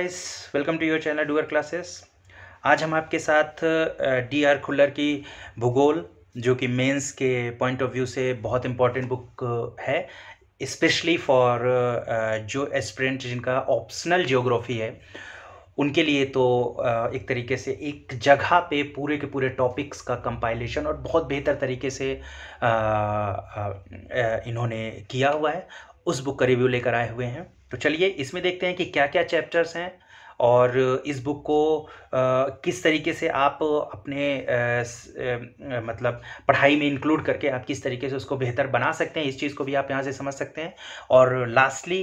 guys welcome to your channel डूअर classes आज हम आपके साथ डी आर खुल्लर की भूगोल जो कि मेंस के पॉइंट ऑफ व्यू से बहुत इम्पॉर्टेंट बुक है स्पेशली फॉर जो एस्परेंट जिनका ऑप्शनल जियोग्राफी है उनके लिए तो एक तरीके से एक जगह पे पूरे के पूरे टॉपिक्स का कंपाइलेशन और बहुत बेहतर तरीके से इन्होंने किया हुआ है उस बुक का रिव्यू लेकर आए हुए हैं तो चलिए इसमें देखते हैं कि क्या क्या चैप्टर्स हैं और इस बुक को किस तरीके से आप अपने मतलब पढ़ाई में इंक्लूड करके आप किस तरीके से उसको बेहतर बना सकते हैं इस चीज़ को भी आप यहाँ से समझ सकते हैं और लास्टली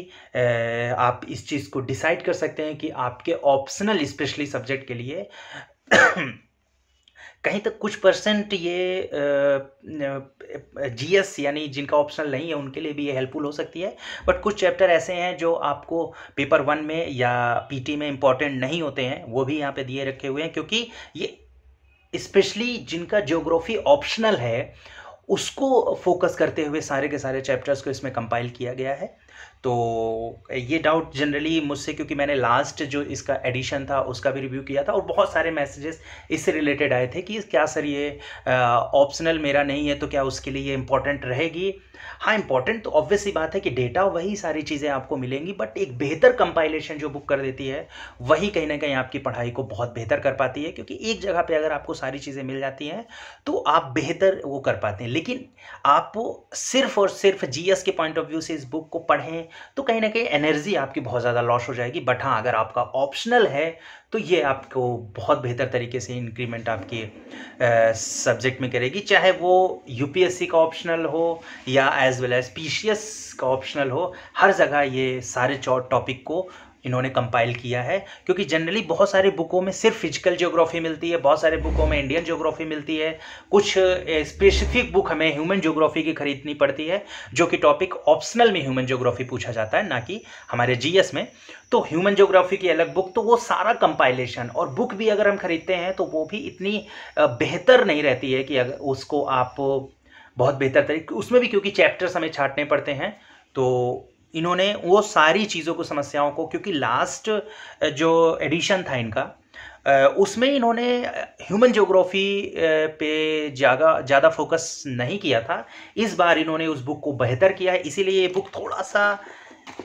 आप इस चीज़ को डिसाइड कर सकते हैं कि आपके ऑप्शनल स्पेशली सब्जेक्ट के लिए कहीं तक कुछ परसेंट ये जीएस यानी जिनका ऑप्शनल नहीं है उनके लिए भी ये हेल्पफुल हो सकती है बट कुछ चैप्टर ऐसे हैं जो आपको पेपर वन में या पीटी में इम्पॉर्टेंट नहीं होते हैं वो भी यहाँ पे दिए रखे हुए हैं क्योंकि ये स्पेशली जिनका जियोग्राफी ऑप्शनल है उसको फोकस करते हुए सारे के सारे चैप्टर्स को इसमें कंपाइल किया गया है तो ये डाउट जनरली मुझसे क्योंकि मैंने लास्ट जो इसका एडिशन था उसका भी रिव्यू किया था और बहुत सारे मैसेजेस इससे रिलेटेड आए थे कि क्या सर ये ऑप्शनल मेरा नहीं है तो क्या उसके लिए ये इंपॉर्टेंट रहेगी हाँ इंपॉर्टेंट तो ऑब्वियस ही बात है कि डेटा वही सारी चीज़ें आपको मिलेंगी बट एक बेहतर कंपाइलेशन जो बुक कर देती है वही कहीं ना कहीं आपकी पढ़ाई को बहुत बेहतर कर पाती है क्योंकि एक जगह पर अगर आपको सारी चीज़ें मिल जाती हैं तो आप बेहतर वो कर पाते हैं लेकिन आप सिर्फ और सिर्फ जी के पॉइंट ऑफ व्यू से इस बुक को पढ़ें तो कहीं ना कहीं एनर्जी आपकी बहुत ज़्यादा लॉस हो जाएगी बट हाँ अगर आपका ऑप्शनल है तो ये आपको बहुत बेहतर तरीके से इंक्रीमेंट आपके सब्जेक्ट में करेगी चाहे वो यूपीएससी का ऑप्शनल हो या एज वेल एज पी का ऑप्शनल हो हर जगह ये सारे टॉपिक को इन्होंने कंपाइल किया है क्योंकि जनरली बहुत सारे बुकों में सिर्फ फिजिकल ज्योग्राफी मिलती है बहुत सारे बुकों में इंडियन ज्योग्राफी मिलती है कुछ स्पेसिफिक बुक हमें ह्यूमन ज्योग्राफी की खरीदनी पड़ती है जो कि टॉपिक ऑप्शनल में ह्यूमन ज्योग्राफी पूछा जाता है ना कि हमारे जी में तो ह्यूमन ज्योग्राफी की अलग बुक तो वो सारा कंपाइलेशन और बुक भी अगर हम खरीदते हैं तो वो भी इतनी बेहतर नहीं रहती है कि अगर उसको आप बहुत बेहतर तरीके उसमें भी क्योंकि चैप्टर्स हमें छाटने पड़ते हैं तो इन्होंने वो सारी चीज़ों को समस्याओं को क्योंकि लास्ट जो एडिशन था इनका उसमें इन्होंने ह्यूमन जोग्राफी पे ज़्यादा ज़्यादा फोकस नहीं किया था इस बार इन्होंने उस बुक को बेहतर किया है इसीलिए ये बुक थोड़ा सा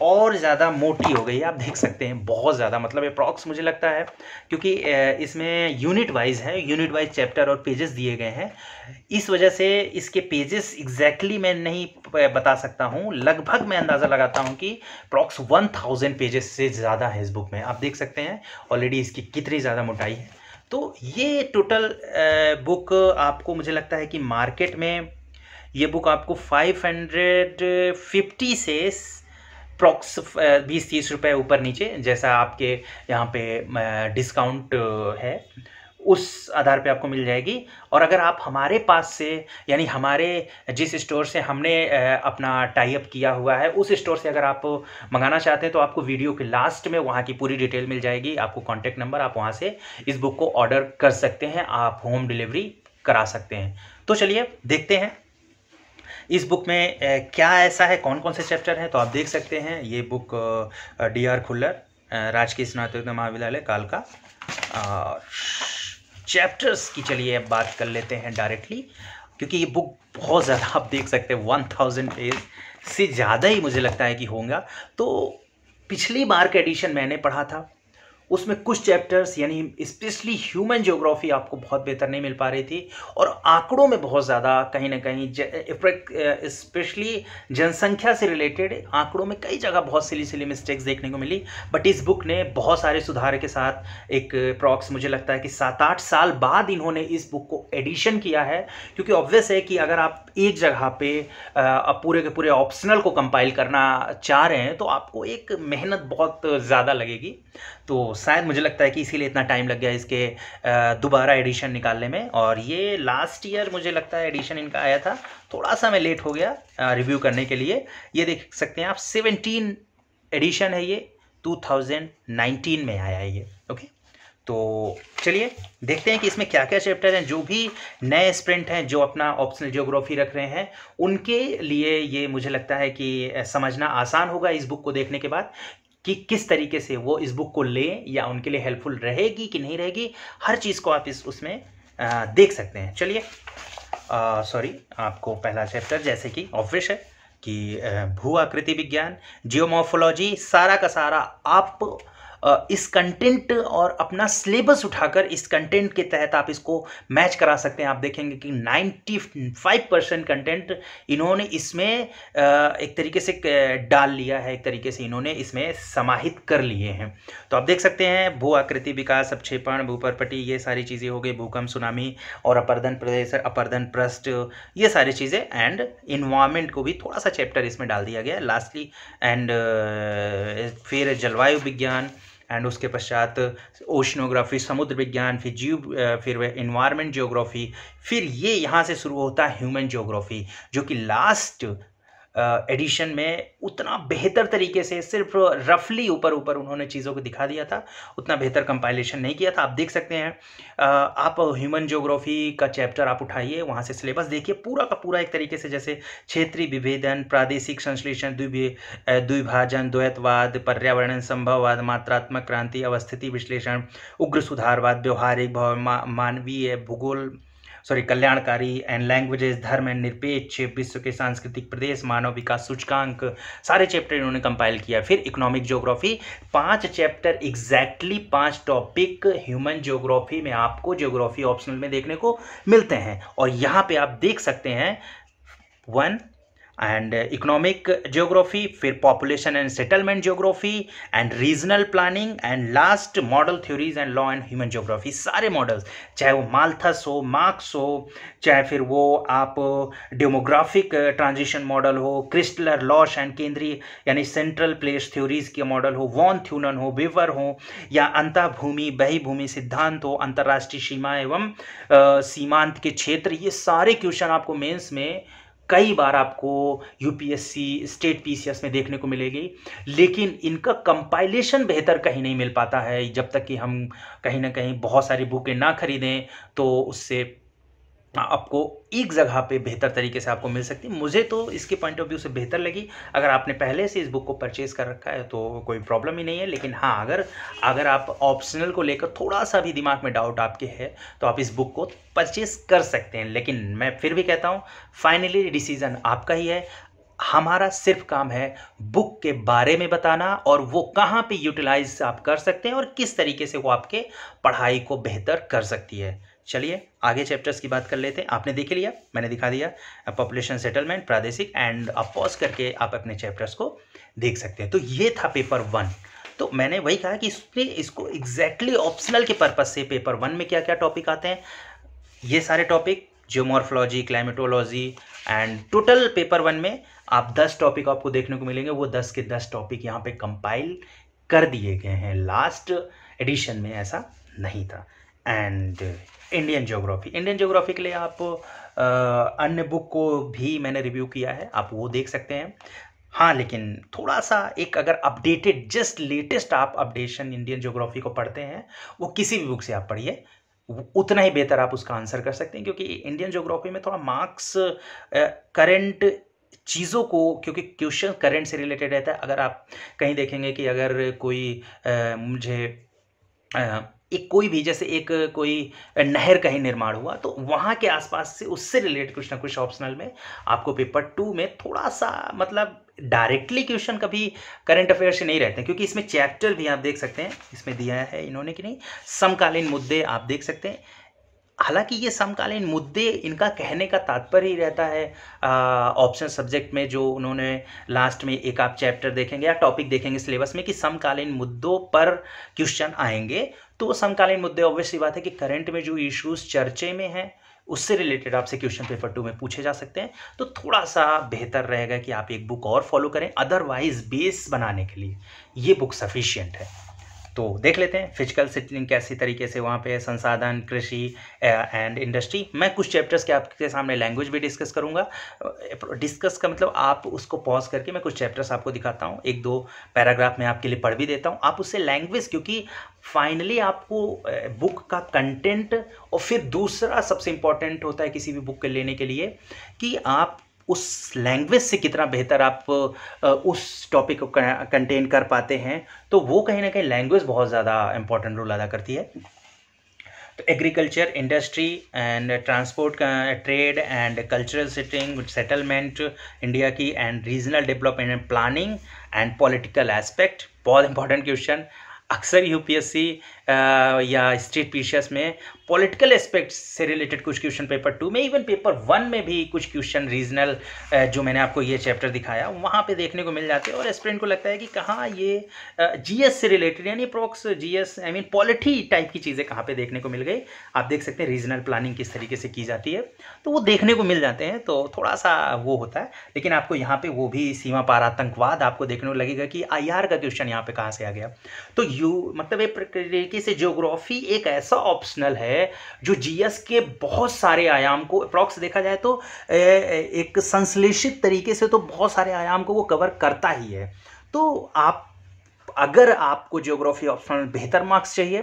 और ज़्यादा मोटी हो गई आप देख सकते हैं बहुत ज़्यादा मतलब अप्रॉक्स मुझे लगता है क्योंकि इसमें यूनिट वाइज है यूनिट वाइज चैप्टर और पेजेस दिए गए हैं इस वजह से इसके पेजेस एग्जैक्टली मैं नहीं बता सकता हूँ लगभग मैं अंदाज़ा लगाता हूँ कि प्रॉक्स वन थाउजेंड पेजेस से ज़्यादा है इस बुक में आप देख सकते हैं ऑलरेडी इसकी कितनी ज़्यादा मोटाई है तो ये टोटल बुक आपको मुझे लगता है कि मार्केट में ये बुक आपको 550 से अप्रॉक्स uh, बीस तीस रुपये ऊपर नीचे जैसा आपके यहाँ पे डिस्काउंट uh, uh, है उस आधार पे आपको मिल जाएगी और अगर आप हमारे पास से यानी हमारे जिस स्टोर से हमने अपना टाई अप किया हुआ है उस स्टोर से अगर आप मंगाना चाहते हैं तो आपको वीडियो के लास्ट में वहाँ की पूरी डिटेल मिल जाएगी आपको कॉन्टैक्ट नंबर आप वहाँ से इस बुक को ऑर्डर कर सकते हैं आप होम डिलीवरी करा सकते हैं तो चलिए देखते हैं इस बुक में क्या ऐसा है कौन कौन से चैप्टर हैं तो आप देख सकते हैं ये बुक डी आर खुल्लर राजकीय स्नातक महाविद्यालय कालका और चैप्टर्स की चलिए अब बात कर लेते हैं डायरेक्टली क्योंकि ये बुक बहुत ज़्यादा आप देख सकते हैं वन थाउजेंड पेज से ज़्यादा ही मुझे लगता है कि होगा तो पिछली बार का एडिशन मैंने पढ़ा था उसमें कुछ चैप्टर्स यानी स्पेशली ह्यूमन ज्योग्राफी आपको बहुत बेहतर नहीं मिल पा रही थी और आंकड़ों में बहुत ज़्यादा कहीं ना कहीं स्पेशली जनसंख्या से रिलेटेड आंकड़ों में कई जगह बहुत सिली सिली मिस्टेक्स देखने को मिली बट इस बुक ने बहुत सारे सुधार के साथ एक प्रॉक्स मुझे लगता है कि सात आठ साल बाद इन्होंने इस बुक को एडिशन किया है क्योंकि ऑब्वियस है कि अगर आप एक जगह पे पूरे के पूरे ऑप्शनल को कंपाइल करना चाह रहे हैं तो आपको एक मेहनत बहुत ज़्यादा लगेगी तो शायद मुझे लगता है कि इसीलिए इतना टाइम लग गया इसके दोबारा एडिशन निकालने में और ये लास्ट ईयर मुझे लगता है एडिशन इनका आया था थोड़ा सा मैं लेट हो गया रिव्यू करने के लिए ये देख सकते हैं आप सेवनटीन एडिशन है ये 2019 में आया है ये ओके तो चलिए देखते हैं कि इसमें क्या क्या चैप्टर हैं जो भी नए स्प्रिंट हैं जो अपना ऑप्शनल जियोग्राफी रख रहे हैं उनके लिए ये मुझे लगता है कि समझना आसान होगा इस बुक को देखने के बाद कि किस तरीके से वो इस बुक को ले या उनके लिए हेल्पफुल रहेगी कि नहीं रहेगी हर चीज़ को आप इस उसमें आ, देख सकते हैं चलिए सॉरी आपको पहला चैप्टर जैसे कि ऑफिस है कि भू आकृति विज्ञान जियोमोफोलॉजी सारा का सारा आप इस कंटेंट और अपना सिलेबस उठाकर इस कंटेंट के तहत आप इसको मैच करा सकते हैं आप देखेंगे कि 95 परसेंट कंटेंट इन्होंने इसमें एक तरीके से डाल लिया है एक तरीके से इन्होंने इसमें समाहित कर लिए हैं तो आप देख सकते हैं भू आकृति विकास अक्षेपण भूपरपटी ये सारी चीज़ें हो गई भूकंप सुनामी और अपर्धन प्रदेश अपर्धन प्रस्ट ये सारी चीज़ें एंड इन्वायमेंट को भी थोड़ा सा चैप्टर इसमें डाल दिया गया लास्टली एंड फिर जलवायु विज्ञान एंड उसके पश्चात ओशनोग्राफी समुद्र विज्ञान फिर जीव फिर वह इन्वायरमेंट जियोग्राफी फिर ये यहाँ से शुरू होता है ह्यूमन जियोग्राफी जो कि लास्ट एडिशन में उतना बेहतर तरीके से सिर्फ रफली ऊपर ऊपर उन्होंने चीज़ों को दिखा दिया था उतना बेहतर कंपाइलेशन नहीं किया था आप देख सकते हैं आप ह्यूमन जोग्राफी का चैप्टर आप उठाइए वहाँ से सिलेबस देखिए पूरा का पूरा एक तरीके से जैसे क्षेत्रीय विभेदन प्रादेशिक संश्लेषण द्विभाजन द्वैतवाद पर्यावरण संभववाद मात्रात्मक क्रांति अवस्थिति विश्लेषण उग्र सुधारवाद व्यवहारिक मानवीय भूगोल सॉरी कल्याणकारी एंड लैंग्वेजेस धर्म एंड निरपेक्ष विश्व के सांस्कृतिक प्रदेश मानव विकास सूचकांक सारे चैप्टर इन्होंने कंपाइल किया फिर इकोनॉमिक ज्योग्राफी पांच चैप्टर एग्जैक्टली पांच टॉपिक ह्यूमन ज्योग्राफी में आपको ज्योग्राफी ऑप्शनल में देखने को मिलते हैं और यहाँ पर आप देख सकते हैं वन एंड इकोनॉमिक ज्योग्राफी फिर population and settlement geography and regional planning and last model theories and law and human geography सारे मॉडल्स चाहे वो माल्थस हो मार्क्स हो चाहे फिर वो आप डेमोग्राफिक ट्रांजिशन मॉडल हो क्रिस्टलर लॉश एंड केंद्रीय यानी सेंट्रल प्लेस थ्योरीज के मॉडल हो वॉन थ्यूनन हो विवर हो या अंतःभूमि बहिभूमि सिद्धांत हो अंतर्राष्ट्रीय सीमा एवं uh, सीमांत के क्षेत्र ये सारे क्वेश्चन आपको मेन्स में कई बार आपको यूपीएससी स्टेट पीसीएस में देखने को मिलेगी लेकिन इनका कंपाइलेशन बेहतर कहीं नहीं मिल पाता है जब तक कि हम कहीं ना कहीं बहुत सारी बुकें ना खरीदें तो उससे हाँ, आपको एक जगह पे बेहतर तरीके से आपको मिल सकती है मुझे तो इसके पॉइंट ऑफ व्यू से बेहतर लगी अगर आपने पहले से इस बुक को परचेज़ कर रखा है तो कोई प्रॉब्लम ही नहीं है लेकिन हाँ अगर अगर आप ऑप्शनल को लेकर थोड़ा सा भी दिमाग में डाउट आपके है तो आप इस बुक को परचेज़ कर सकते हैं लेकिन मैं फिर भी कहता हूँ फाइनली डिसीज़न आपका ही है हमारा सिर्फ काम है बुक के बारे में बताना और वो कहाँ पर यूटिलाइज आप कर सकते हैं और किस तरीके से वो आपके पढ़ाई को बेहतर कर सकती है चलिए आगे चैप्टर्स की बात कर लेते हैं आपने देख लिया मैंने दिखा दिया पॉपुलेशन सेटलमेंट प्रादेशिक एंड आप पॉज करके आप अपने चैप्टर्स को देख सकते हैं तो ये था पेपर वन तो मैंने वही कहा कि इसमें इसको एग्जैक्टली exactly ऑप्शनल के पर्पज़ से पेपर वन में क्या क्या टॉपिक आते हैं ये सारे topic geomorphology climatology and total paper one में आप दस टॉपिक आपको देखने को मिलेंगे वो दस के दस टॉपिक यहाँ पे कंपाइल कर दिए गए हैं लास्ट एडिशन में ऐसा नहीं था and Indian geography Indian geography के लिए आप अन्य बुक को भी मैंने रिव्यू किया है आप वो देख सकते हैं हाँ लेकिन थोड़ा सा एक अगर अपडेटेड जस्ट लेटेस्ट आप अपडेशन इंडियन ज्योग्राफी को पढ़ते हैं वो किसी भी बुक से आप पढ़िए उतना ही बेहतर आप उसका आंसर कर सकते हैं क्योंकि इंडियन ज्योग्राफी में थोड़ा मार्क्स करंट चीज़ों को क्योंकि क्वेश्चन करंट से रिलेटेड रहता है अगर आप कहीं देखेंगे कि अगर कोई आ, मुझे एक कोई भी जैसे एक कोई नहर का ही निर्माण हुआ तो वहाँ के आसपास से उससे रिलेटेड कुछ ना कुछ ऑप्शनल में आपको पेपर टू में थोड़ा सा मतलब डायरेक्टली क्वेश्चन कभी करंट अफेयर से नहीं रहते हैं क्योंकि इसमें चैप्टर भी आप देख सकते हैं इसमें दिया है इन्होंने कि नहीं समकालीन मुद्दे आप देख सकते हैं हालांकि ये समकालीन मुद्दे इनका कहने का तात्पर्य ही रहता है ऑप्शन सब्जेक्ट में जो उन्होंने लास्ट में एक आप चैप्टर देखेंगे या टॉपिक देखेंगे सिलेबस में कि समकालीन मुद्दों पर क्वेश्चन आएंगे तो समकालीन मुद्दे ऑब्वियसली बात है कि करंट में जो इश्यूज चर्चे में हैं उससे रिलेटेड आपसे क्वेश्चन पेपर टू में पूछे जा सकते हैं तो थोड़ा सा बेहतर रहेगा कि आप एक बुक और फॉलो करें अदरवाइज बेस बनाने के लिए ये बुक सफिशियंट है तो देख लेते हैं फिजिकल सेटलिंग कैसी तरीके से वहाँ पे संसाधन कृषि एंड इंडस्ट्री मैं कुछ चैप्टर्स के आपके सामने लैंग्वेज भी डिस्कस करूँगा डिस्कस का मतलब आप उसको पॉज करके मैं कुछ चैप्टर्स आपको दिखाता हूँ एक दो पैराग्राफ मैं आपके लिए पढ़ भी देता हूँ आप उससे लैंग्वेज क्योंकि फाइनली आपको बुक का कंटेंट और फिर दूसरा सबसे इम्पॉर्टेंट होता है किसी भी बुक के लेने के लिए कि आप उस लैंग्वेज से कितना बेहतर आप उस टॉपिक को कंटेन कर पाते हैं तो वो कहीं ना कहीं लैंग्वेज बहुत ज़्यादा इंपॉर्टेंट रोल अदा करती है तो agriculture industry and transport trade and cultural setting settlement India की and regional development planning and political aspect बहुत इंपॉर्टेंट क्वेश्चन अक्सर यूपीएससी या स्टेट पीशियस में पॉलिटिकल एस्पेक्ट्स से रिलेटेड कुछ क्वेश्चन पेपर टू में इवन पेपर वन में भी कुछ क्वेश्चन रीजनल जो मैंने आपको ये चैप्टर दिखाया वहाँ पे देखने को मिल जाते हैं और एस्पिरेंट को लगता है कि कहाँ ये जीएस से रिलेटेड यानी प्रोक्स GS I mean polity type की चीज़ें कहाँ पे देखने को मिल गई आप देख सकते हैं रीजनल प्लानिंग किस तरीके से की जाती है तो वो देखने को मिल जाते हैं तो थोड़ा सा वो होता है लेकिन आपको यहाँ पर वो भी सीमा पार आतंकवाद आपको देखने को लगेगा कि आई का क्वेश्चन यहाँ पर कहाँ से आ गया तो यू मतलब ये तरीके से जियोग्राफी एक ऐसा ऑप्शनल है जो जीएस के बहुत सारे आयाम को अप्रॉक्स देखा जाए तो एक संश्लेषित तरीके से तो बहुत सारे आयाम को वो कवर करता ही है तो आप अगर आपको ज्योग्राफी ऑप्शनल बेहतर मार्क्स चाहिए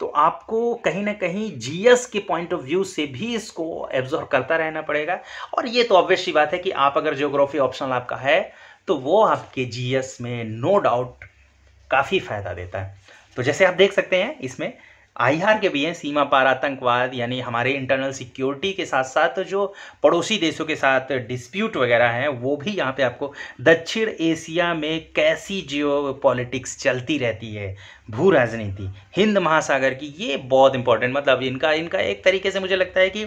तो आपको कहीं ना कहीं जीएस के पॉइंट ऑफ व्यू से भी इसको एब्जॉर्व करता रहना पड़ेगा और ये तो ऑब्वियस ही बात है कि आप अगर जियोग्राफी ऑप्शनल आपका है तो वो आपके जीएस में नो no डाउट काफ़ी फ़ायदा देता है तो जैसे आप देख सकते हैं इसमें आईआर के भी हैं सीमा पार आतंकवाद यानी हमारे इंटरनल सिक्योरिटी के साथ साथ जो पड़ोसी देशों के साथ डिस्प्यूट वगैरह हैं वो भी यहाँ पे आपको दक्षिण एशिया में कैसी जियो पॉलिटिक्स चलती रहती है भू राजनीति हिंद महासागर की ये बहुत इंपॉर्टेंट मतलब इनका इनका एक तरीके से मुझे लगता है कि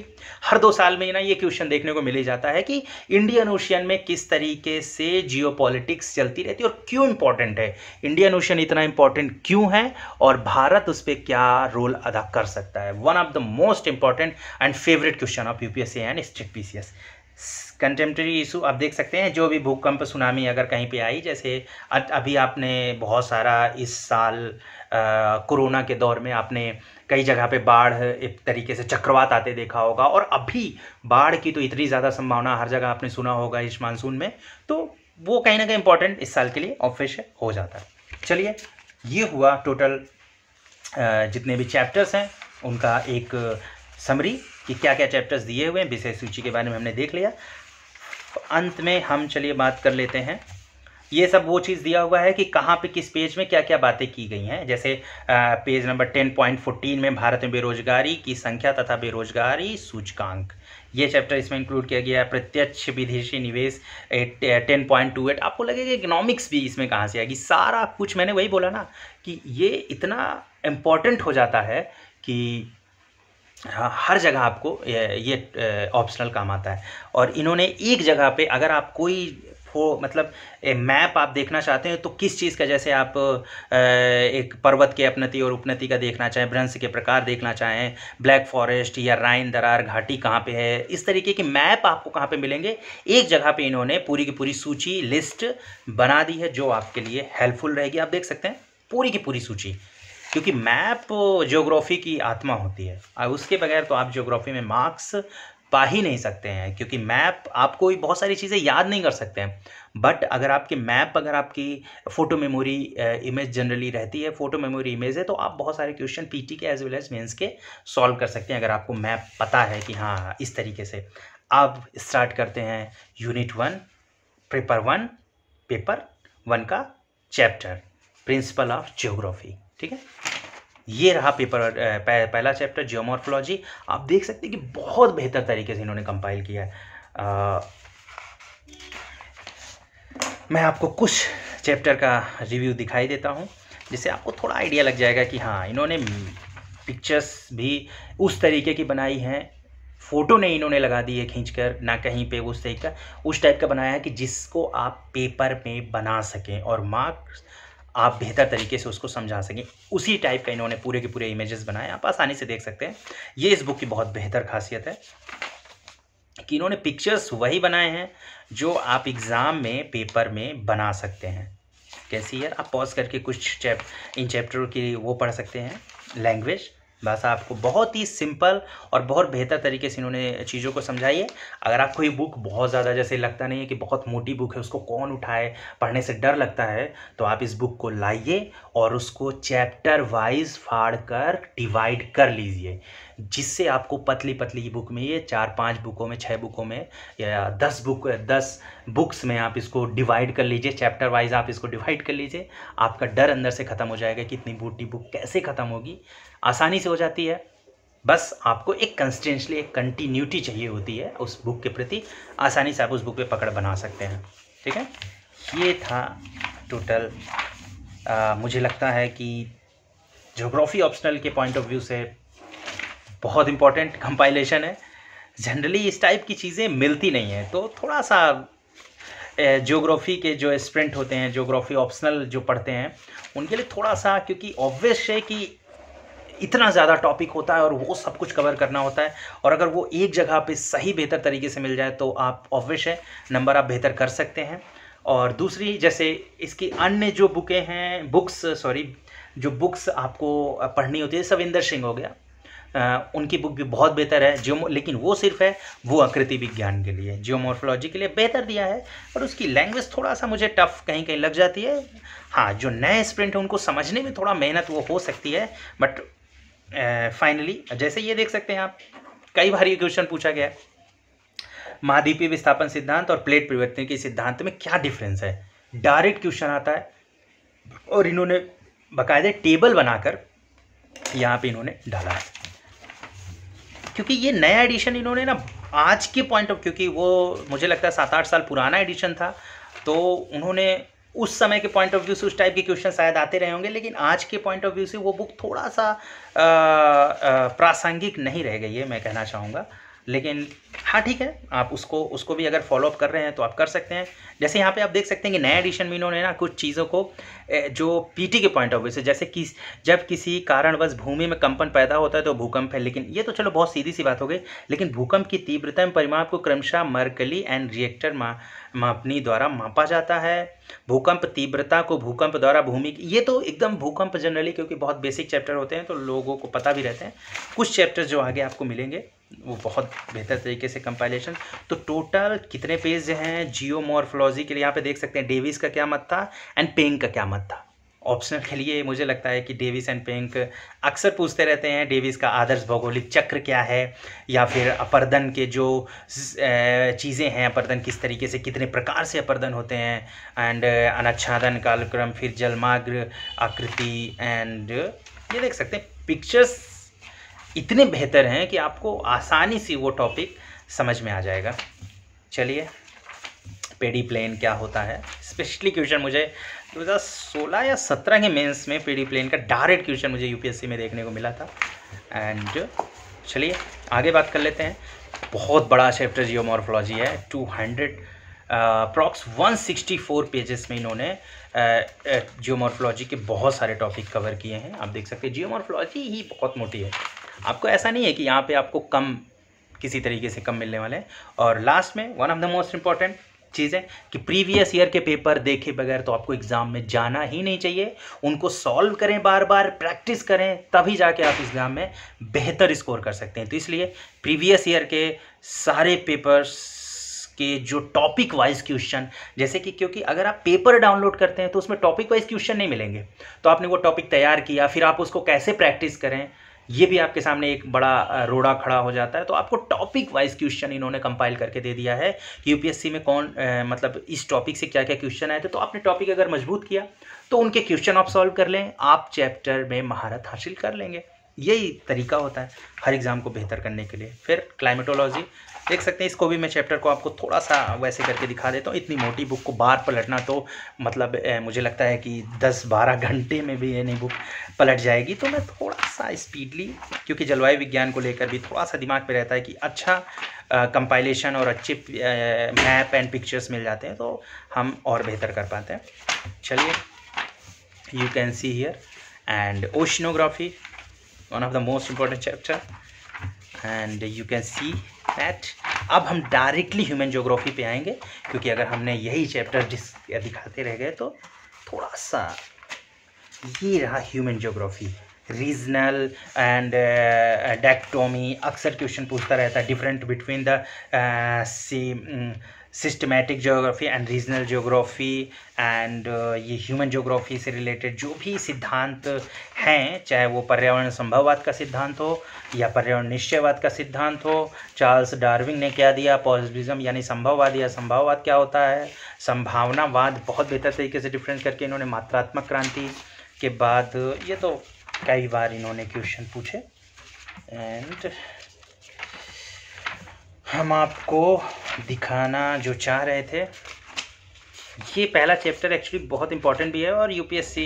हर दो साल में ना ये क्वेश्चन देखने को मिल ही जाता है कि इंडियन ओशियन में किस तरीके से जियो चलती रहती है और क्यों इंपॉर्टेंट है इंडियन ओशियन इतना इंपॉर्टेंट क्यों है और भारत उस पर क्या रोल अदा कर सकता है one of the most important and favourite question of UPSC and state P contemporary issue आप देख सकते हैं जो भी भूकंप सुनामी अगर कहीं पे आई जैसे अभी आपने बहुत सारा इस साल कोरोना के दौर में आपने कई जगह पे बाढ़ एक तरीके से चक्रवात आते देखा होगा और अभी बाढ़ की तो इतनी ज़्यादा संभावना हर जगह आपने सुना होगा इस मानसून में तो वो कहीं ना कहीं इंपॉर्टेंट इस साल के लिए ऑफिश हो जाता है चलिए ये हुआ टोटल जितने भी चैप्टर्स हैं उनका एक समरी कि क्या क्या चैप्टर्स दिए हुए हैं विषय सूची के बारे में हमने देख लिया अंत में हम चलिए बात कर लेते हैं ये सब वो चीज़ दिया हुआ है कि कहाँ पे किस पेज में क्या क्या बातें की गई हैं जैसे page number ten point fourteen में भारत में बेरोजगारी की संख्या तथा बेरोजगारी सूचकांक ये चैप्टर इसमें इंक्लूड किया गया है प्रत्यक्ष विदेशी निवेश टेन पॉइंट टू एट आपको लगेगा इकोनॉमिक्स भी इसमें कहाँ से आएगी सारा कुछ मैंने वही बोला ना कि ये इतना इम्पॉर्टेंट हो जाता है कि हाँ, हर जगह आपको ये ऑप्शनल काम आता है और इन्होंने एक जगह पे अगर आप कोई हो मतलब मैप आप देखना चाहते हैं तो किस चीज़ का जैसे आप एक पर्वत के अपनति और उपनति का देखना चाहें भ्रंश के प्रकार देखना चाहें ब्लैक फॉरेस्ट या राइन दरार घाटी कहाँ पे है इस तरीके के मैप आपको कहाँ पे मिलेंगे एक जगह पे इन्होंने पूरी की पूरी सूची लिस्ट बना दी है जो आपके लिए हेल्पफुल रहेगी आप देख सकते हैं पूरी की पूरी सूची क्योंकि मैप ज्योग्राफी की आत्मा होती है उसके बगैर तो आप ज्योग्राफी में मार्क्स पा ही नहीं सकते हैं क्योंकि मैप आपको बहुत सारी चीज़ें याद नहीं कर सकते हैं बट अगर आपके मैप अगर आपकी फ़ोटो मेमोरी इमेज जनरली रहती है फ़ोटो मेमोरी इमेज है तो आप बहुत सारे क्वेश्चन पीटी के एज वेल एज मेंस के सॉल्व कर सकते हैं अगर आपको मैप पता है कि हाँ इस तरीके से आप स्टार्ट करते हैं unit one paper one paper one का चैप्टर प्रिंसिपल ऑफ जियोग्राफी ठीक है ये रहा पेपर पहला चैप्टर जियोमॉर्फोलॉजी आप देख सकते हैं कि बहुत बेहतर तरीके से इन्होंने कंपाइल किया है आ, मैं आपको कुछ चैप्टर का रिव्यू दिखाई देता हूँ जिससे आपको थोड़ा आइडिया लग जाएगा कि हाँ इन्होंने पिक्चर्स भी उस तरीके की बनाई हैं फ़ोटो नहीं इन्होंने लगा दी है खींच कर ना कहीं पे उस टाइप का उस टाइप का बनाया है कि जिसको आप पेपर में बना सकें और मार्क्स आप बेहतर तरीके से उसको समझा सकें उसी टाइप का इन्होंने पूरे के पूरे इमेजेस बनाए आप आसानी से देख सकते हैं ये इस बुक की बहुत बेहतर खासियत है कि इन्होंने पिक्चर्स वही बनाए हैं जो आप एग्ज़ाम में पेपर में बना सकते हैं कैसी है आप पॉज करके कुछ चैप इन चैप्टरों की वो पढ़ सकते हैं लैंग्वेज भाषा आपको बहुत ही सिंपल और बहुत बेहतर तरीके से इन्होंने चीज़ों को समझाई है अगर आपको ये बुक बहुत ज़्यादा जैसे लगता नहीं है कि बहुत मोटी बुक है उसको कौन उठाए पढ़ने से डर लगता है तो आप इस बुक को लाइए और उसको चैप्टर वाइज फाड़ कर डिवाइड कर लीजिए जिससे आपको पतली पतली बुक में ये चार पांच बुकों में छः बुकों में या दस बुक दस बुक्स में आप इसको डिवाइड कर लीजिए चैप्टर वाइज आप इसको डिवाइड कर लीजिए आपका डर अंदर से ख़त्म हो जाएगा कि इतनी मोटी बुक कैसे ख़त्म होगी आसानी से हो जाती है बस आपको एक कंस्टेंसली एक कंटिन्यूटी चाहिए होती है उस बुक के प्रति आसानी से आप उस बुक पे पकड़ बना सकते हैं ठीक है ये था टोटल मुझे लगता है कि जोग्राफ़ी ऑप्शनल के पॉइंट ऑफ व्यू से बहुत इंपॉर्टेंट कंपाइलेशन है जनरली इस टाइप की चीज़ें मिलती नहीं हैं तो थोड़ा सा जोग्राफ़ी के जो स्प्रेंट होते हैं जोग्राफ़ी ऑप्शनल जो पढ़ते हैं उनके लिए थोड़ा सा क्योंकि ऑब्वियस है कि इतना ज़्यादा टॉपिक होता है और वो सब कुछ कवर करना होता है और अगर वो एक जगह पे सही बेहतर तरीके से मिल जाए तो आप ऑब्वियस है नंबर आप बेहतर कर सकते हैं और दूसरी जैसे इसकी अन्य जो बुकें हैं बुक्स सॉरी जो बुक्स आपको पढ़नी होती है सविंदर सिंह हो गया आ, उनकी बुक भी बहुत बेहतर है जियो लेकिन वो सिर्फ है वो आकृति विज्ञान के लिए जियोमोर्फोलॉजी के लिए बेहतर दिया है और उसकी लैंग्वेज थोड़ा सा मुझे टफ कहीं कहीं लग जाती है हाँ जो नए स्प्रिंट हैं उनको समझने में थोड़ा मेहनत वो हो सकती है बट फाइनली जैसे ये देख सकते हैं आप कई बार ये क्वेश्चन पूछा गया है महाद्वीपीय विस्थापन सिद्धांत और प्लेट परिवर्तन के सिद्धांत में क्या डिफरेंस है डायरेक्ट क्वेश्चन आता है और इन्होंने बाकायदे टेबल बनाकर यहाँ पे इन्होंने डाला है क्योंकि ये नया एडिशन इन्होंने ना आज के पॉइंट ऑफ क्योंकि वो मुझे लगता है सात आठ साल पुराना एडिशन था तो उन्होंने उस समय के पॉइंट ऑफ व्यू से उस टाइप के क्वेश्चन शायद आते रहे होंगे लेकिन आज के पॉइंट ऑफ व्यू से वो बुक थोड़ा सा प्रासंगिक नहीं रह गई है मैं कहना चाहूँगा लेकिन हाँ ठीक है आप उसको उसको भी अगर फॉलोअप कर रहे हैं तो आप कर सकते हैं जैसे यहाँ पे आप देख सकते हैं कि नए एडिशन में इन्होंने ना कुछ चीज़ों को जो पीटी के पॉइंट ऑफ व्यू से जैसे कि जब किसी कारणवश भूमि में कंपन पैदा होता है तो भूकंप है लेकिन ये तो चलो बहुत सीधी सी बात हो गई लेकिन भूकंप की तीव्रता एवं परिमाप को क्रमशः मरकली एंड रिएक्टर मा, मापनी द्वारा मापा जाता है भूकंप तीव्रता को भूकंप द्वारा भूमि ये तो एकदम भूकंप जनरली क्योंकि बहुत बेसिक चैप्टर होते हैं तो लोगों को पता भी रहते हैं कुछ चैप्टर जो आगे आपको मिलेंगे वो बहुत बेहतर तरीके से कंपाइलेशन तो टोटल कितने पेज हैं जियो मॉर्फोलॉजी के लिए यहाँ पे देख सकते हैं डेविस का क्या मत था एंड पेंग का क्या मत था ऑप्शनल के लिए मुझे लगता है कि डेविस एंड पेंक अक्सर पूछते रहते हैं डेविस का आदर्श भौगोलिक चक्र क्या है या फिर अपर्दन के जो चीज़ें हैं अपर्दन किस तरीके से कितने प्रकार से अपर्दन होते हैं एंड अनाच्छादन कालक्रम फिर जलमाग्र आकृति एंड ये देख सकते हैं पिक्चर्स इतने बेहतर हैं कि आपको आसानी से वो टॉपिक समझ में आ जाएगा चलिए पेडी प्लेन क्या होता है स्पेशली क्वेश्चन मुझे 2016 या 17 के मेंस में पेडी प्लेन का डायरेक्ट क्वेश्चन मुझे यूपीएससी में देखने को मिला था एंड चलिए आगे बात कर लेते हैं बहुत बड़ा चैप्टर जियोमॉर्फोलॉजी है 200 अप्रॉक्स वन पेजेस में इन्होंने जियोमॉर्फोलॉजी के बहुत सारे टॉपिक कवर किए हैं आप देख सकते हैं जियोमॉर्फोलॉजी ही बहुत मोटी है आपको ऐसा नहीं है कि यहाँ पे आपको कम किसी तरीके से कम मिलने वाले हैं और लास्ट में one of the most important चीज़ है कि प्रीवियस ईयर के पेपर देखे बगैर तो आपको एग्ज़ाम में जाना ही नहीं चाहिए उनको सॉल्व करें बार बार प्रैक्टिस करें तभी जाके आप एग्ज़ाम में बेहतर स्कोर कर सकते हैं तो इसलिए प्रीवियस ईयर के सारे पेपर्स के जो टॉपिक वाइज क्वेश्चन जैसे कि क्योंकि अगर आप पेपर डाउनलोड करते हैं तो उसमें टॉपिक वाइज क्वेश्चन नहीं मिलेंगे तो आपने वो टॉपिक तैयार किया फिर आप उसको कैसे प्रैक्टिस करें ये भी आपके सामने एक बड़ा रोड़ा खड़ा हो जाता है तो आपको टॉपिक वाइज क्वेश्चन इन्होंने कंपाइल करके दे दिया है कि यूपीएससी में कौन आ, मतलब इस टॉपिक से क्या क्या क्वेश्चन आए थे तो आपने टॉपिक अगर मजबूत किया तो उनके क्वेश्चन आप सॉल्व कर लें आप चैप्टर में महारत हासिल कर लेंगे यही तरीका होता है हर एग्ज़ाम को बेहतर करने के लिए फिर क्लाइमेटोलॉजी देख सकते हैं इसको भी मैं चैप्टर को आपको थोड़ा सा वैसे करके दिखा देता हूँ इतनी मोटी बुक को बार पलटना तो मतलब ए, मुझे लगता है कि 10-12 घंटे में भी ये नहीं बुक पलट जाएगी तो मैं थोड़ा सा स्पीडली क्योंकि जलवायु विज्ञान को लेकर भी थोड़ा सा दिमाग में रहता है कि अच्छा कंपाइलेशन और अच्छे मैप एंड पिक्चर्स मिल जाते हैं तो हम और बेहतर कर पाते हैं चलिए you can see here and oceanography one of the most important chapter and you can see that अब हम डायरेक्टली ह्यूमन जोग्राफी पे आएंगे क्योंकि अगर हमने यही चैप्टर डिस दिखाते रह गए तो थोड़ा सा ये रहा human geography regional and dichotomy अक्सर क्वेश्चन पूछता रहता है different between the same systematic geography and regional geography and ये ह्यूमन जोग्राफ़ी से रिलेटेड जो भी सिद्धांत हैं चाहे वो पर्यावरण संभववाद का सिद्धांत हो या पर्यावरण निश्चयवाद का सिद्धांत हो चार्ल्स डार्विंग ने क्या दिया पॉजिटिविज्म यानी संभववाद या संभववाद क्या होता है संभावनावाद बहुत बेहतर तरीके से डिफ्रेंस करके इन्होंने मात्रात्मक क्रांति के बाद ये तो कई बार इन्होंने क्वेश्चन पूछे एंड हम आपको दिखाना जो चाह रहे थे ये पहला चैप्टर एक्चुअली बहुत इम्पॉर्टेंट भी है और यूपीएससी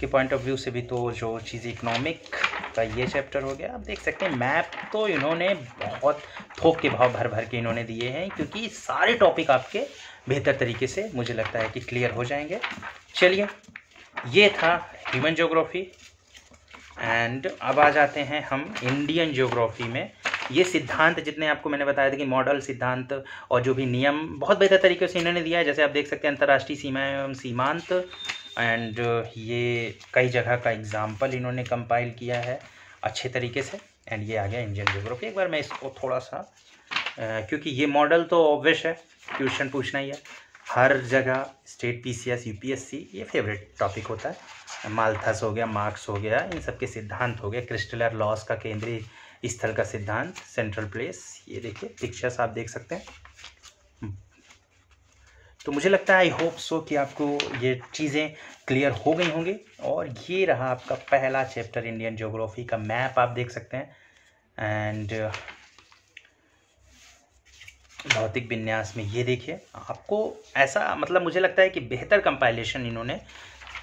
के पॉइंट ऑफ व्यू से भी तो जो चीज़ इकोनॉमिक का ये चैप्टर हो गया आप देख सकते हैं मैप तो इन्होंने बहुत थोक के भाव भर भर के इन्होंने दिए हैं क्योंकि सारे टॉपिक आपके बेहतर तरीके से मुझे लगता है कि क्लियर हो जाएंगे चलिए ये था ह्यूमन जोग्राफी एंड अब आ जाते हैं हम इंडियन जोग्राफी में ये सिद्धांत जितने आपको मैंने बताया था कि मॉडल सिद्धांत और जो भी नियम बहुत बेहतर तरीके से इन्होंने दिया है जैसे आप देख सकते हैं अंतर्राष्ट्रीय सीमाएं एवं सीमांत एंड ये कई जगह का एग्ज़ाम्पल इन्होंने कंपाइल किया है अच्छे तरीके से एंड ये आ गया इंडियन जोग्राफी एक बार मैं इसको थोड़ा सा क्योंकि ये मॉडल तो ऑब्वियस है क्वेश्चन पूछना ही है हर जगह स्टेट पीसीएस यूपीएससी ये फेवरेट टॉपिक होता है मालथस हो गया मार्क्स हो गया इन सब के सिद्धांत हो गया क्रिस्टलर लॉस का केंद्रीय स्थल का सिद्धांत सेंट्रल प्लेस ये देखिए पिक्चर्स आप देख सकते हैं तो मुझे लगता है आई होप सो कि आपको ये चीज़ें क्लियर हो गई होंगी और ये रहा आपका पहला चैप्टर इंडियन ज्योग्राफी का मैप आप देख सकते हैं एंड भौतिक विन्यास में ये देखिए आपको ऐसा मतलब मुझे लगता है कि बेहतर कंपाइलेशन इन्होंने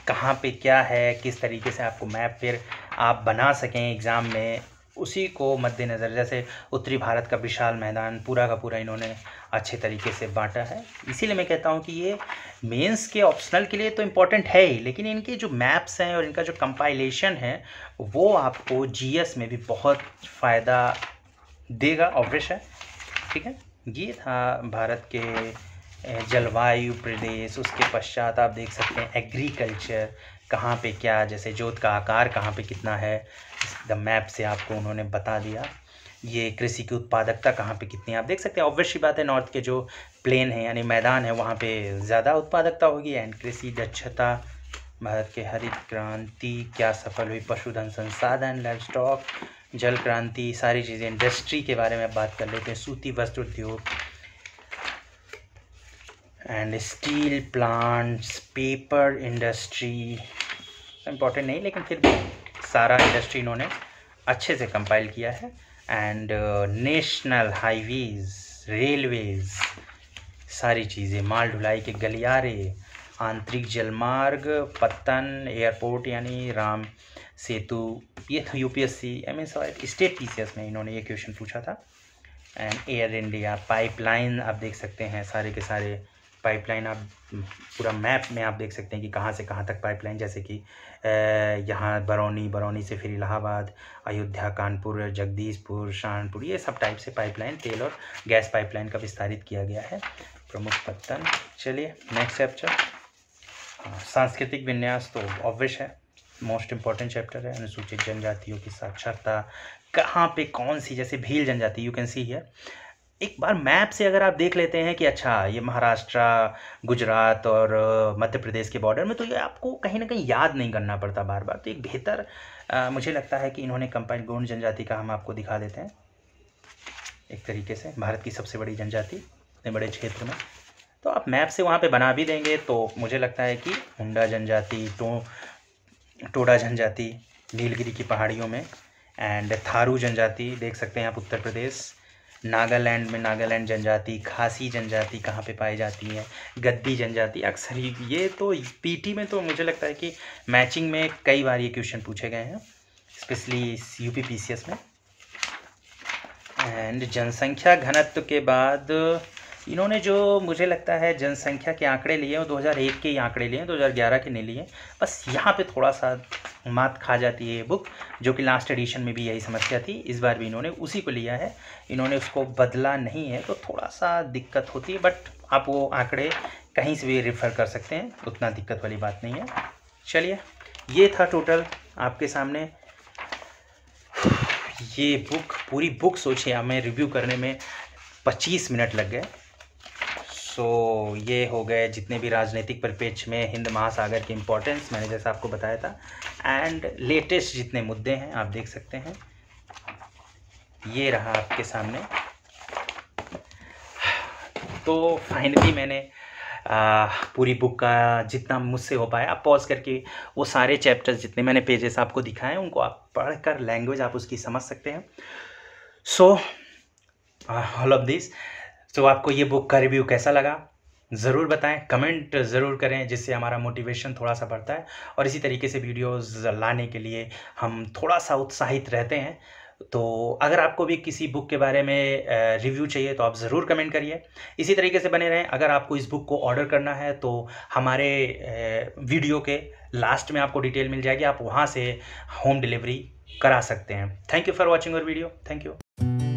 कहाँ पे क्या है किस तरीके से आपको मैप फिर आप बना सकें एग्ज़ाम में उसी को मद्देनज़र जैसे उत्तरी भारत का विशाल मैदान पूरा का पूरा इन्होंने अच्छे तरीके से बांटा है इसीलिए मैं कहता हूँ कि ये मेंस के ऑप्शनल के लिए तो इम्पोर्टेंट है ही लेकिन इनके जो मैप्स हैं और इनका जो कंपाइलेशन है वो आपको जीएस में भी बहुत फ़ायदा देगा ऑब्वियस है ठीक है ये था भारत के जलवायु प्रदेश उसके पश्चात आप देख सकते हैं एग्रीकल्चर कहाँ पे क्या जैसे जोत का आकार कहाँ पे कितना है द मैप से आपको उन्होंने बता दिया ये कृषि की उत्पादकता कहाँ पे कितनी है आप देख सकते हैं ऑब्वियस बात है नॉर्थ के जो प्लेन है यानी मैदान है वहाँ पे ज़्यादा उत्पादकता होगी एंड कृषि दक्षता भारत के हरित क्रांति क्या सफल हुई पशुधन संसाधन लाइफ स्टॉक जल क्रांति सारी चीज़ें इंडस्ट्री के बारे में बात कर लेते हैं सूती वस्त्र उद्योग and steel plants paper industry important नहीं लेकिन फिर भी सारा इंडस्ट्री इन्होंने अच्छे से कंपाइल किया है एंड नेशनल हाईवेज़ रेलवेज़ सारी चीज़ें माल ढुलाई के गलियारे आंतरिक जलमार्ग पत्तन एयरपोर्ट यानी राम सेतु ये था UPSC M S state PCS में इन्होंने ये क्वेश्चन पूछा था एंड एयर इंडिया पाइपलाइन आप देख सकते हैं सारे के सारे पाइपलाइन आप पूरा मैप में आप देख सकते हैं कि कहाँ से कहाँ तक पाइपलाइन जैसे कि यहाँ बरौनी बरौनी से फिर इलाहाबाद अयोध्या कानपुर जगदीशपुर शाहनपुर ये सब टाइप से पाइपलाइन तेल और गैस पाइपलाइन का विस्तारित किया गया है प्रमुख पत्तन चलिए नेक्स्ट चैप्टर सांस्कृतिक विन्यास तो ऑब्वियस है मोस्ट इम्पॉर्टेंट चैप्टर है अनुसूचित जनजातियों की साक्षरता कहाँ पे कौन सी जैसे भील जनजाति यू कैन सी हियर एक बार मैप से अगर आप देख लेते हैं कि अच्छा ये महाराष्ट्र गुजरात और मध्य प्रदेश के बॉर्डर में तो ये आपको कहीं ना कहीं याद नहीं करना पड़ता बार बार तो एक बेहतर मुझे लगता है कि इन्होंने कंपाइल गोंड जनजाति का हम आपको दिखा देते हैं एक तरीके से भारत की सबसे बड़ी जनजाति इतने बड़े क्षेत्र में तो आप मैप से वहाँ पर बना भी देंगे तो मुझे लगता है कि हुडा जनजाति टो टोडा जनजाति नीलगिरी की पहाड़ियों में एंड थारू जनजाति देख सकते हैं आप उत्तर प्रदेश नागालैंड में नागालैंड जनजाति खासी जनजाति कहाँ पे पाई जाती है गद्दी जनजाति अक्सर ही ये तो पीटी में तो मुझे लगता है कि मैचिंग में कई बार ये क्वेश्चन पूछे गए हैं स्पेशली यू पी में एंड जनसंख्या घनत्व के बाद इन्होंने जो मुझे लगता है जनसंख्या के आंकड़े लिए हैं दो हज़ार एक के आंकड़े लिए हैं दो हज़ार ग्यारह के नहीं लिए बस यहाँ पे थोड़ा सा मात खा जाती है ये बुक जो कि लास्ट एडिशन में भी यही समस्या थी इस बार भी इन्होंने उसी को लिया है इन्होंने उसको बदला नहीं है तो थोड़ा सा दिक्कत होती है बट आप वो आंकड़े कहीं से भी रिफ़र कर सकते हैं उतना दिक्कत वाली बात नहीं है चलिए ये था टोटल आपके सामने ये बुक पूरी बुक सोचिए हमें रिव्यू करने में पच्चीस मिनट लग गए सो ये हो गए जितने भी राजनीतिक परिपेक्ष में हिंद महासागर की इम्पोर्टेंस मैंने जैसा आपको बताया था एंड लेटेस्ट जितने मुद्दे हैं आप देख सकते हैं ये रहा आपके सामने तो फाइनली मैंने आ, पूरी बुक का जितना मुझसे हो पाया आप पॉज करके वो सारे चैप्टर्स जितने मैंने पेजेस आपको दिखाए हैं उनको आप पढ़कर लैंग्वेज आप उसकी समझ सकते हैं so all of this so so, आपको ये बुक का रिव्यू कैसा लगा ज़रूर बताएं कमेंट ज़रूर करें जिससे हमारा मोटिवेशन थोड़ा सा बढ़ता है और इसी तरीके से वीडियोस लाने के लिए हम थोड़ा सा उत्साहित रहते हैं तो अगर आपको भी किसी बुक के बारे में रिव्यू चाहिए तो आप ज़रूर कमेंट करिए इसी तरीके से बने रहें अगर आपको इस बुक को ऑर्डर करना है तो हमारे वीडियो के लास्ट में आपको डिटेल मिल जाएगी आप वहाँ से होम डिलीवरी करा सकते हैं थैंक यू फॉर वॉचिंग और वीडियो थैंक यू